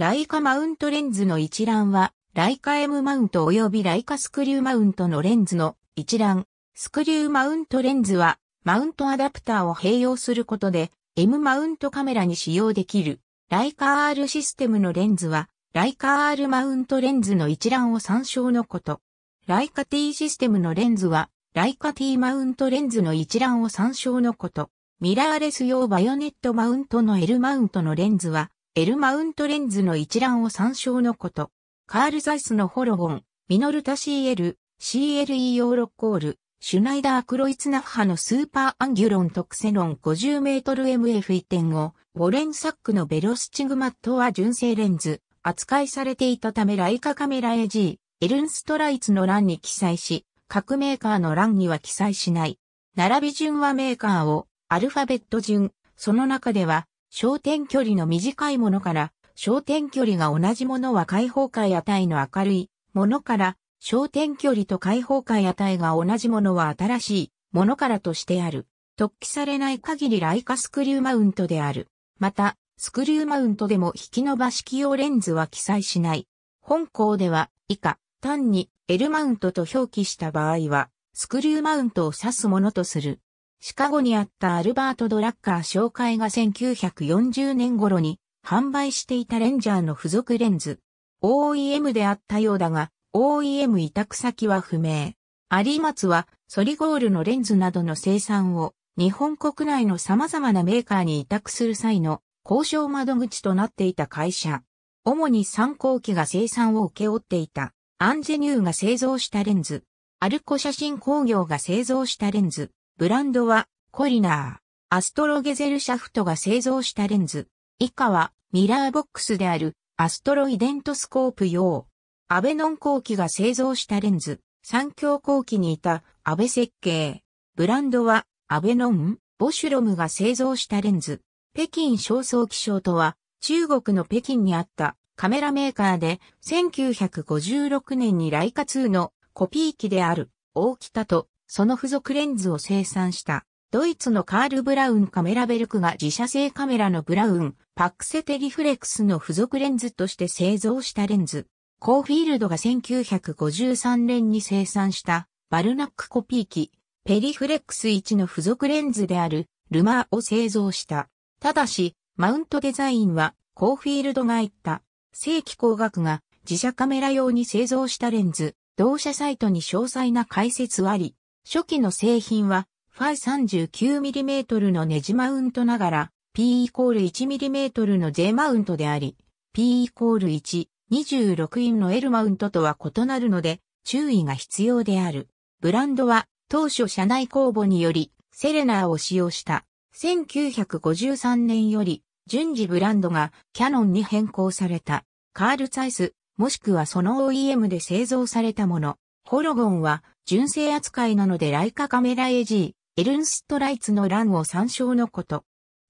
ライカマウントレンズの一覧は、ライカ M マウント及びライカスクリューマウントのレンズの一覧。スクリューマウントレンズは、マウントアダプターを併用することで、M マウントカメラに使用できる。ライカ R システムのレンズは、ライカ R マウントレンズの一覧を参照のこと。ライカ T システムのレンズは、ライカ T マウントレンズの一覧を参照のこと。ミラーレス用バヨネットマウントの L マウントのレンズは、エルマウントレンズの一覧を参照のこと。カール・ザイスのホロゴン、ミノルタ CL、CLE ヨーロッコール、シュナイダー・クロイツナッハのスーパーアンギュロン特セノン5 0ル m f 1 5ウォレン・サックのベロスチグマットは純正レンズ、扱いされていたためライカカメラ AG、エルンストライツの欄に記載し、各メーカーの欄には記載しない。並び順はメーカーをアルファベット順、その中では焦点距離の短いものから、焦点距離が同じものは開放界値の明るいものから、焦点距離と開放界値が同じものは新しいものからとしてある。突起されない限りライカスクリューマウントである。また、スクリューマウントでも引き伸ばし器用レンズは記載しない。本校では、以下、単に L マウントと表記した場合は、スクリューマウントを指すものとする。シカゴにあったアルバート・ドラッカー紹介が1940年頃に販売していたレンジャーの付属レンズ。OEM であったようだが、OEM 委託先は不明。有松はソリゴールのレンズなどの生産を日本国内の様々なメーカーに委託する際の交渉窓口となっていた会社。主に参考機が生産を請け負っていたアンジェニューが製造したレンズ。アルコ写真工業が製造したレンズ。ブランドは、コリナー、アストロゲゼルシャフトが製造したレンズ。以下は、ミラーボックスである、アストロイデントスコープ用。アベノン後期が製造したレンズ。三強後期にいた、アベ設計。ブランドは、アベノン、ボシュロムが製造したレンズ。北京焦燥気象とは、中国の北京にあったカメラメーカーで、1956年にライカ2のコピー機である、大北とその付属レンズを生産した、ドイツのカール・ブラウンカメラベルクが自社製カメラのブラウン、パックセテリフレックスの付属レンズとして製造したレンズ。コーフィールドが1953年に生産したバルナックコピー機、ペリフレックス1の付属レンズであるルマーを製造した。ただし、マウントデザインはコーフィールドが言った正規工学が自社カメラ用に製造したレンズ、同社サイトに詳細な解説あり、初期の製品は、ファイ 39mm のネジマウントながら、P イコール 1mm の J マウントであり、P イコール1、26インの L マウントとは異なるので、注意が必要である。ブランドは、当初社内公募により、セレナーを使用した。1953年より、順次ブランドがキャノンに変更された。カール・ツァイス、もしくはその OEM で製造されたもの。ホロゴンは純正扱いなのでライカカメラ AG、エルンストライツの欄を参照のこと。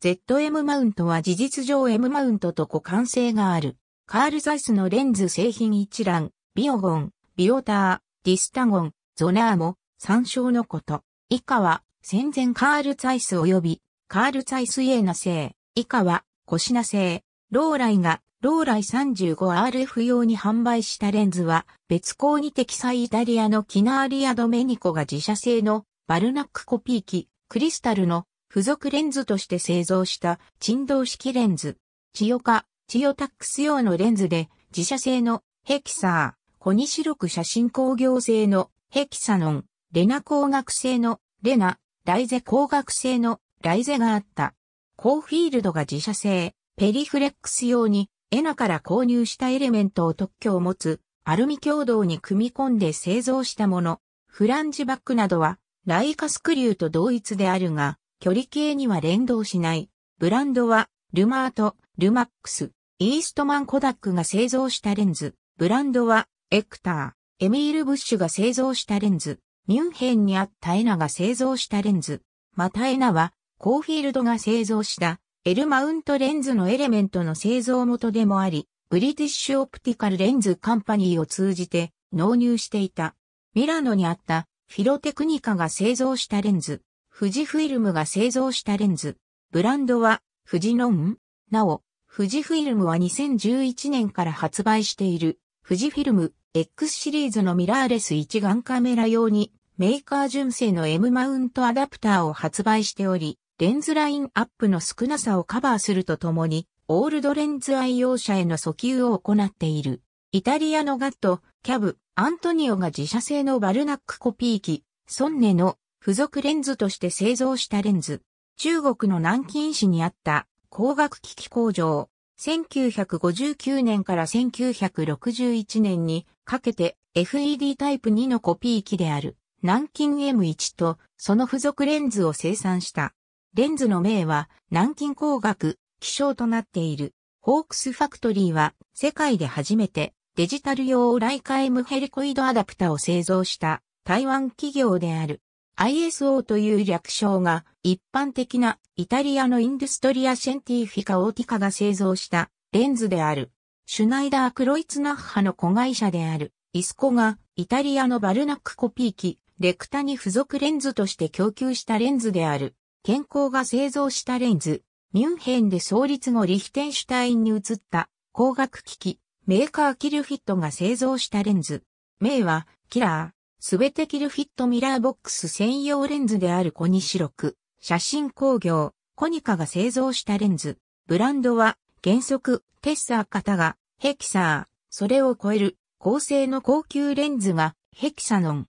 ZM マウントは事実上 M マウントと互換性がある。カールザイスのレンズ製品一覧、ビオゴン、ビオター、ディスタゴン、ゾナーも参照のこと。以下は戦前カールザイス及びカールザイスイエナ製。以下はコシナ製。ローライがローライ 35RF 用に販売したレンズは、別項に適載イタリアのキナーリア・ドメニコが自社製のバルナックコピー機、クリスタルの付属レンズとして製造した振動式レンズ、チヨカ、チヨタックス用のレンズで、自社製のヘキサー、コニシロク写真工業製のヘキサノン、レナ工学製のレナ、ライゼ工学製のライゼがあった。コーフィールドが自社製、ペリフレックス用にエナから購入したエレメントを特許を持つアルミ共同に組み込んで製造したもの、フランジバックなどはライカスクリューと同一であるが、距離計には連動しない。ブランドは、ルマート、ルマックス、イーストマンコダックが製造したレンズ。ブランドは、エクター、エミール・ブッシュが製造したレンズ。ミュンヘンにあったエナが製造したレンズ。またエナは、コーフィールドが製造したエルマウントレンズのエレメントの製造元でもあり、ブリティッシュオプティカルレンズカンパニーを通じて納入していた。ミラノにあったフィロテクニカが製造したレンズ、富士フィルムが製造したレンズ、ブランドは富士ノンなお、富士フィルムは2011年から発売している富士フィルム X シリーズのミラーレス一眼カメラ用にメーカー純正の M マウントアダプターを発売しており、レンズラインアップの少なさをカバーするとともに、オールドレンズ愛用者への訴求を行っている。イタリアのガット、キャブ、アントニオが自社製のバルナックコピー機、ソンネの付属レンズとして製造したレンズ。中国の南京市にあった光学機器工場。1959年から1961年にかけて FED タイプ2のコピー機である南京 M1 とその付属レンズを生産した。レンズの名は南京工学、希少となっている。ホークスファクトリーは世界で初めてデジタル用ライカ M ヘリコイドアダプタを製造した台湾企業である。ISO という略称が一般的なイタリアのインドストリアシェンティフィカオーティカが製造したレンズである。シュナイダー・クロイツナッハの子会社であるイスコがイタリアのバルナックコピー機レクタに付属レンズとして供給したレンズである。健康が製造したレンズ、ミュンヘンで創立後リヒテンシュタインに移った光学機器、メーカーキルフィットが製造したレンズ。名は、キラー。すべてキルフィットミラーボックス専用レンズであるコニシロク。写真工業、コニカが製造したレンズ。ブランドは、原則、テッサー型が、ヘキサー。それを超える、高性の高級レンズが、ヘキサノン。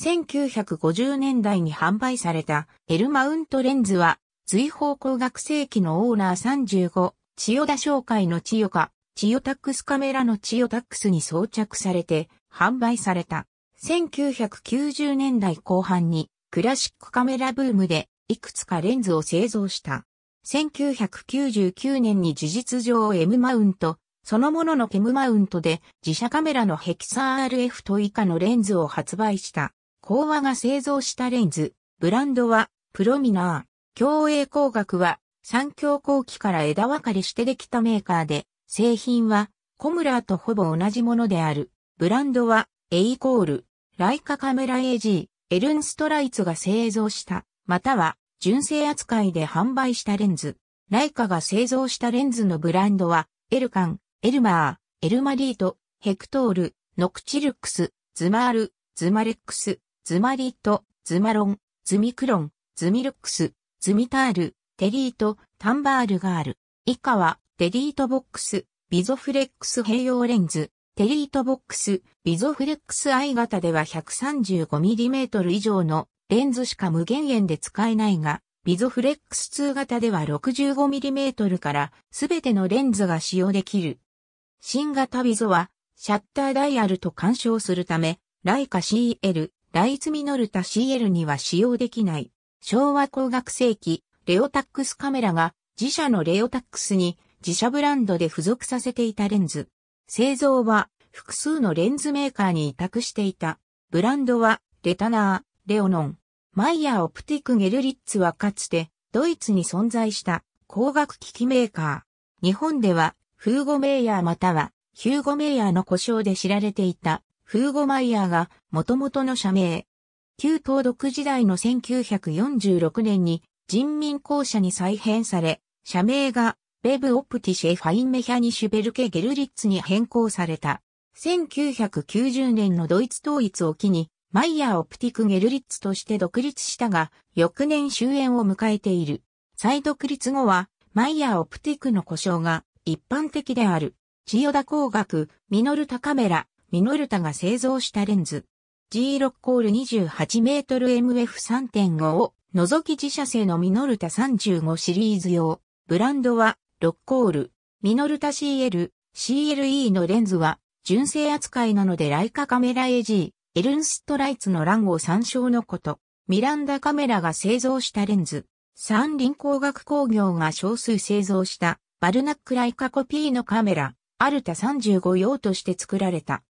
1950年代に販売された L マウントレンズは、随方向学生機のオーナー35、千代田商会の千代か、千代タックスカメラの千代タックスに装着されて販売された。1990年代後半にクラシックカメラブームでいくつかレンズを製造した。1999年に事実上 M マウント、そのものの M マウントで自社カメラのヘキサー RF と以下のレンズを発売した。講和が製造したレンズ、ブランドは、プロミナー。共栄工学は、三共後期から枝分かれしてできたメーカーで、製品は、コムラーとほぼ同じものである。ブランドは、エイコール、ライカカメラ AG、エルンストライツが製造した、または、純正扱いで販売したレンズ。ライカが製造したレンズのブランドは、エルカン、エルマー、エルマリート、ヘクトール、ノクチルックス、ズマール、ズマレックス、ズマリット、ズマロン、ズミクロン、ズミルックス、ズミタール、テリート、タンバールがある。以下は、テリートボックス、ビゾフレックス併用レンズ、テリートボックス、ビゾフレックス I 型では 135mm 以上のレンズしか無限遠で使えないが、ビゾフレックス2型では 65mm からすべてのレンズが使用できる。新型ビゾはシャッターダイヤルと干渉するため、ライカ CL ライズミノルタ CL には使用できない、昭和工学世紀、レオタックスカメラが自社のレオタックスに自社ブランドで付属させていたレンズ。製造は複数のレンズメーカーに委託していた。ブランドはレタナー、レオノン。マイヤーオプティクゲルリッツはかつてドイツに存在した光学機器メーカー。日本ではフーゴメイヤーまたはヒューゴメイヤーの故障で知られていたフーゴマイヤーが元々の社名。旧東独時代の1946年に人民公社に再編され、社名がベブ・オプティシェ・ファイン・メヒャニシュ・ベルケ・ゲルリッツに変更された。1990年のドイツ統一を機に、マイヤー・オプティク・ゲルリッツとして独立したが、翌年終焉を迎えている。再独立後は、マイヤー・オプティクの故障が一般的である。千代田工学、ミノル・タカメラ、ミノルタが製造したレンズ G6 コール 28mmMF3.5 を除き自社製のミノルタ35シリーズ用。ブランドは6コール。ミノルタ CL、CLE のレンズは純正扱いなのでライカカメラ AG、エルンストライツの欄を参照のこと。ミランダカメラが製造したレンズ。三輪工学工業が少数製造したバルナックライカコピーのカメラ、アルタ35用として作られた。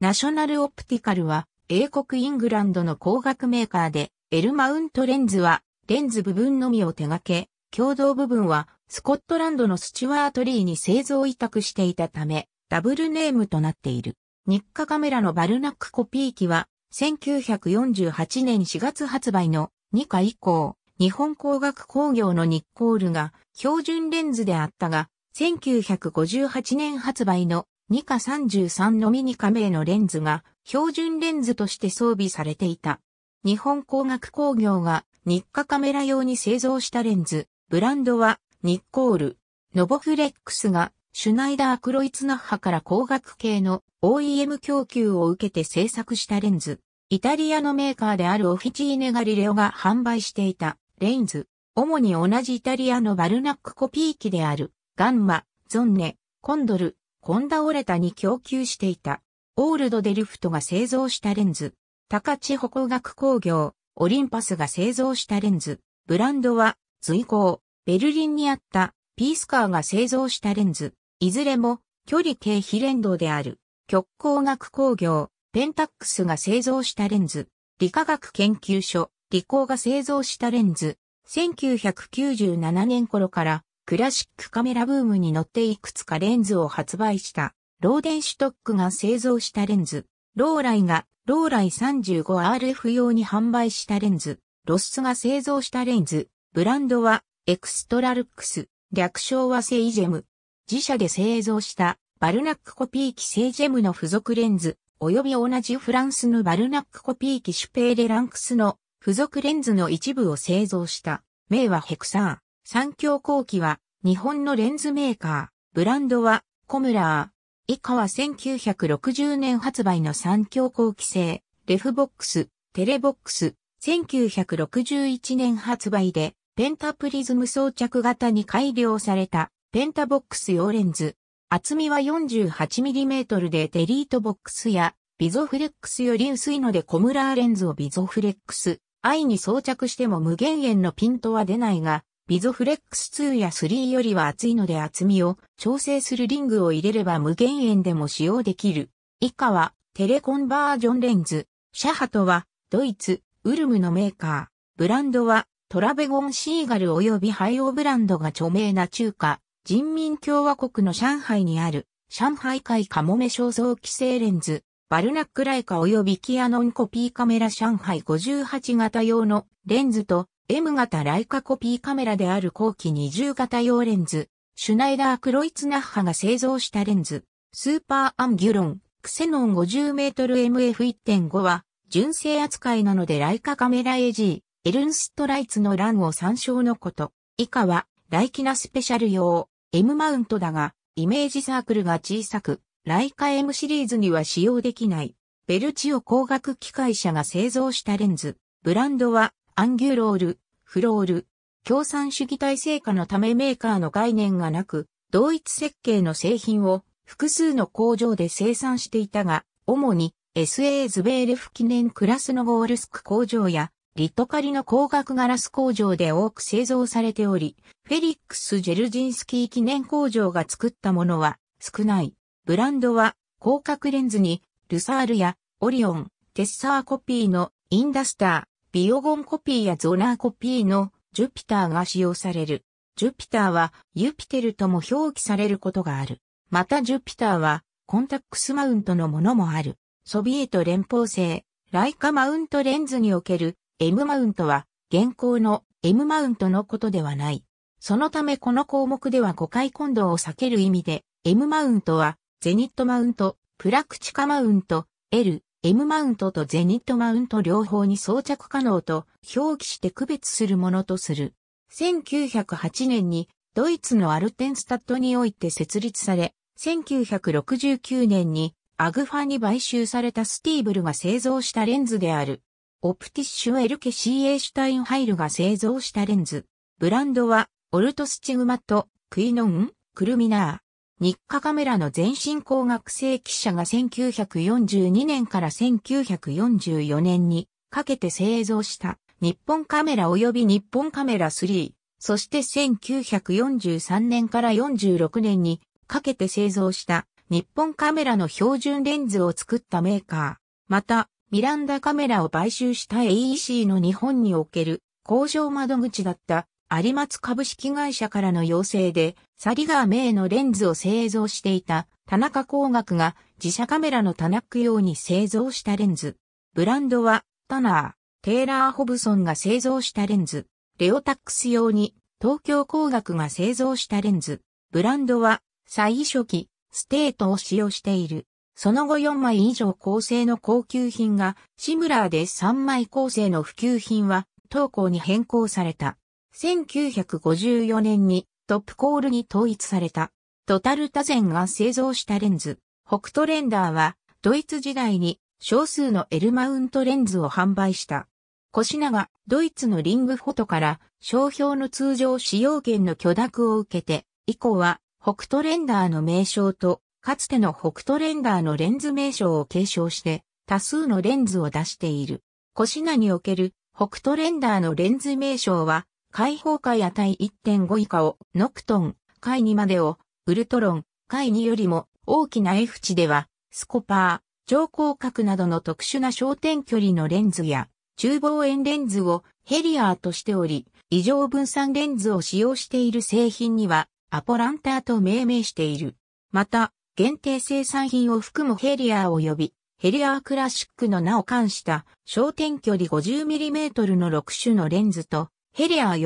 ナショナルオプティカルは、英国イングランドの工学メーカーで、エルマウントレンズは、レンズ部分のみを手掛け、共同部分は、スコットランドのスチュワートリーに製造委託していたため、ダブルネームとなっている。日課カメラのバルナックコピー機は、1948年4月発売の2課以降、日本工学工業のニッコールが標準レンズであったが、1958年発売のニカ33のミニカメのレンズが標準レンズとして装備されていた。日本工学工業が日課カメラ用に製造したレンズ、ブランドはニッコール、ノボフレックスがシュナイダー・クロイツナッハから工学系の OEM 供給を受けて製作したレンズ。イタリアのメーカーであるオフィチーネ・ガリレオが販売していたレンズ。主に同じイタリアのバルナックコピー機であるガンマ、ゾンネ、コンドル、コンダオレタに供給していた、オールドデルフトが製造したレンズ、高千穂工学工業、オリンパスが製造したレンズ、ブランドは、随行、ベルリンにあった、ピースカーが製造したレンズ、いずれも、距離系非連動である、極光学工業、ペンタックスが製造したレンズ、理化学研究所、理工が製造したレンズ、1997年頃からクラシックカメラブームに乗っていくつかレンズを発売した、ローデンシュトックが製造したレンズ、ローライが、ローライ 35RF 用に販売したレンズ、ロスが製造したレンズ、ブランドは、エクストラルックス、略称はセイジェム。自社で製造した、バルナックコピー機セイジェムの付属レンズ、及び同じフランスのバルナックコピー機シュペーレランクスの付属レンズの一部を製造した、名はヘクサー。三強後期は日本のレンズメーカー、ブランドはコムラー。以下は1960年発売の三強後期製、レフボックス、テレボックス、1961年発売で、ペンタプリズム装着型に改良された、ペンタボックス用レンズ。厚みは 48mm でデリートボックスや、ビゾフレックスより薄いのでコムラーレンズをビゾフレックス、愛に装着しても無限遠のピントは出ないが、ビゾフレックス2や3よりは厚いので厚みを調整するリングを入れれば無限円でも使用できる。以下はテレコンバージョンレンズ。シャハトはドイツ、ウルムのメーカー。ブランドはトラベゴンシーガル及びハイオブランドが著名な中華、人民共和国の上海にある上海海カモメ肖像規制レンズ。バルナックライカ及びキアノンコピーカメラ上海58型用のレンズと M 型ライカコピーカメラである後期二重型用レンズ、シュナイダー・クロイツナッハが製造したレンズ、スーパーアンギュロン、クセノン 50mmMF1.5 は、純正扱いなのでライカカメラ AG、エルンストライツの欄を参照のこと。以下は、ライキナスペシャル用、M マウントだが、イメージサークルが小さく、ライカ M シリーズには使用できない、ベルチオ工学機械社が製造したレンズ。ブランドは、アンギュロール、フロール、共産主義体制化のためメーカーの概念がなく、同一設計の製品を複数の工場で生産していたが、主に SA ズベーレフ記念クラスのゴールスク工場や、リトカリの光学ガラス工場で多く製造されており、フェリックス・ジェルジンスキー記念工場が作ったものは少ない。ブランドは広角レンズにルサールやオリオン、テッサーコピーのインダスター、ビオゴンコピーやゾナーコピーのジュピターが使用される。ジュピターはユピテルとも表記されることがある。またジュピターはコンタックスマウントのものもある。ソビエト連邦製ライカマウントレンズにおける M マウントは現行の M マウントのことではない。そのためこの項目では誤解混同を避ける意味で M マウントはゼニットマウント、プラクチカマウント、L、M マウントとゼニットマウント両方に装着可能と表記して区別するものとする。1908年にドイツのアルテンスタッドにおいて設立され、1969年にアグファに買収されたスティーブルが製造したレンズである。オプティッシュエルケ CA シュタインハイルが製造したレンズ。ブランドは、オルトスチグマとクイノン、クルミナー、日課カメラの全身工学生記者が1942年から1944年にかけて製造した日本カメラ及び日本カメラ3、そして1943年から46年にかけて製造した日本カメラの標準レンズを作ったメーカー。また、ミランダカメラを買収した AEC の日本における工場窓口だった有松株式会社からの要請で、サリガー名のレンズを製造していた田中工学が自社カメラのタナック用に製造したレンズ。ブランドはタナー、テイラー・ホブソンが製造したレンズ。レオタックス用に東京工学が製造したレンズ。ブランドは最初期、ステートを使用している。その後4枚以上構成の高級品がシムラーで3枚構成の普及品は当校に変更された。1954年にトップコールに統一された。トタルタゼンが製造したレンズ、北斗レンダーはドイツ時代に少数の L マウントレンズを販売した。コシナがドイツのリングフォトから商標の通常使用権の許諾を受けて、以降は北斗レンダーの名称とかつての北斗レンダーのレンズ名称を継承して多数のレンズを出している。コシナにおける北斗レンダーのレンズ名称は解放解値1.5以下をノクトン、解2までをウルトロン、解2よりも大きな F 値では、スコパー、超広角などの特殊な焦点距離のレンズや、中望遠レンズをヘリアーとしており、異常分散レンズを使用している製品には、アポランターと命名している。また、限定生産品を含むヘリアー及び、ヘリアークラシックの名を冠した焦点距離 50mm の6種のレンズとヘリアー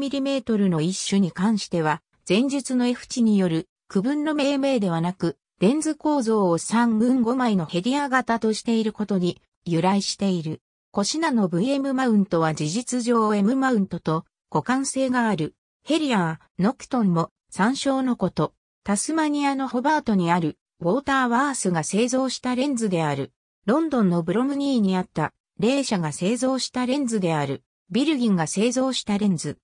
40mm の一種に関しては、前述の F 値による区分の命名ではなく、レンズ構造を3群5枚のヘリア型としていることに由来している。コシナの VM マウントは事実上 M マウントと互換性がある。ヘリアー、ノクトンも参照のこと。タスマニアのホバートにあるウォーターワースが製造したレンズである。ロンドンのブロムニーにあった、霊社が製造したレンズである。ビルギンが製造したレンズ、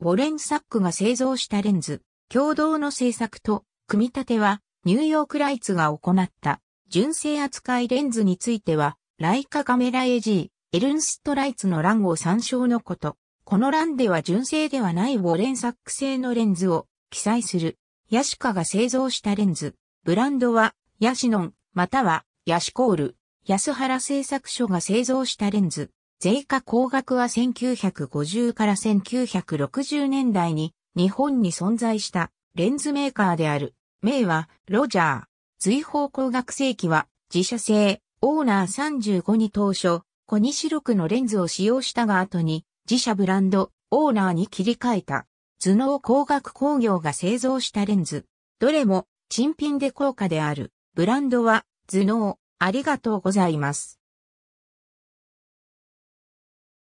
ウォレン・サックが製造したレンズ、共同の製作と組み立てはニューヨークライツが行った純正扱いレンズについてはライカカメラ AG、エルンストライツの欄を参照のこと。この欄では純正ではないウォレンサック製のレンズを記載する。ヤシカが製造したレンズ。ブランドはヤシノンまたはヤシコール。安原製作所が製造したレンズ。税価工学は1950から1960年代に日本に存在したレンズメーカーである。名はロジャー。随方工学正規は自社製オーナー35に当初、小西6のレンズを使用したが後に自社ブランドオーナーに切り替えた頭脳工学工業が製造したレンズ。どれも珍品で高価である。ブランドは頭脳ありがとうございます。